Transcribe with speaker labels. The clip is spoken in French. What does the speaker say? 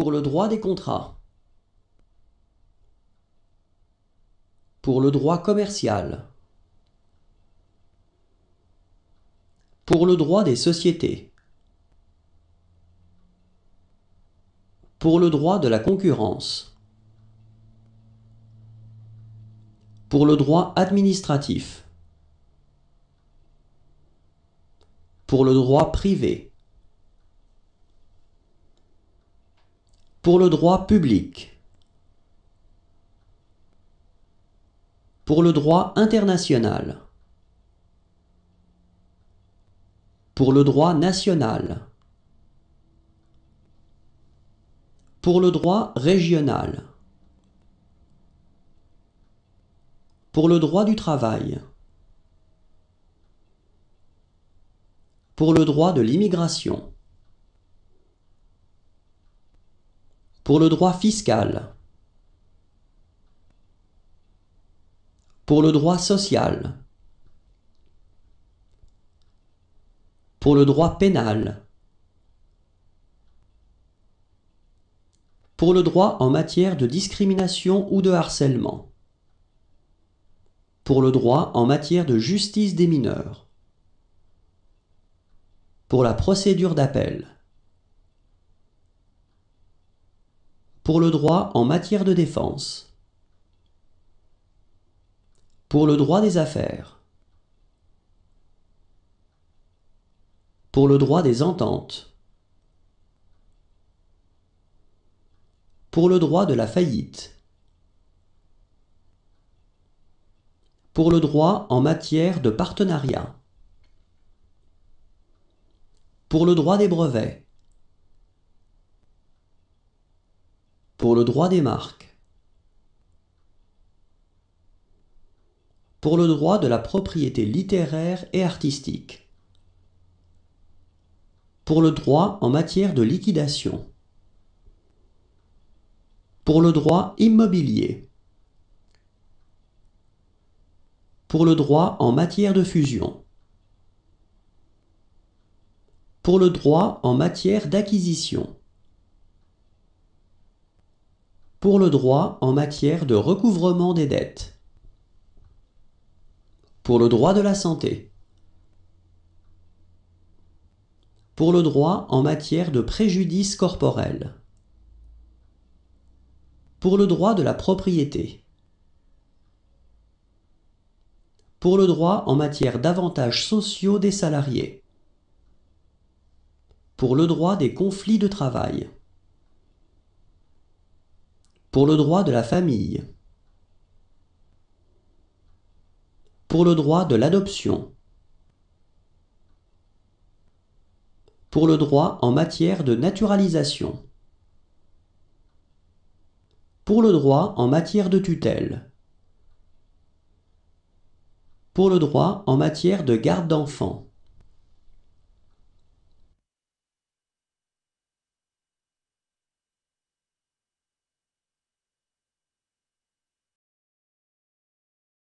Speaker 1: Pour le droit des contrats. Pour le droit commercial. Pour le droit des sociétés. Pour le droit de la concurrence. Pour le droit administratif. Pour le droit privé. pour le droit public, pour le droit international, pour le droit national, pour le droit régional, pour le droit du travail, pour le droit de l'immigration. Pour le droit fiscal. Pour le droit social. Pour le droit pénal. Pour le droit en matière de discrimination ou de harcèlement pour le droit en matière de justice des mineurs, pour la procédure d'appel. pour le droit en matière de défense, pour le droit des affaires, pour le droit des ententes, pour le droit de la faillite, pour le droit en matière de partenariat, pour le droit des brevets, Pour le droit des marques. Pour le droit de la propriété littéraire et artistique. Pour le droit en matière de liquidation. Pour le droit immobilier. Pour le droit en matière de fusion. Pour le droit en matière d'acquisition pour le droit en matière de recouvrement des dettes. Pour le droit de la santé. Pour le droit en matière de préjudice corporel. Pour le droit de la propriété. Pour le droit en matière d'avantages sociaux des salariés. Pour le droit des conflits de travail. Pour le droit de la famille. Pour le droit de l'adoption. Pour le droit en matière de naturalisation. Pour le droit en matière de tutelle. Pour le droit en matière de garde d'enfants.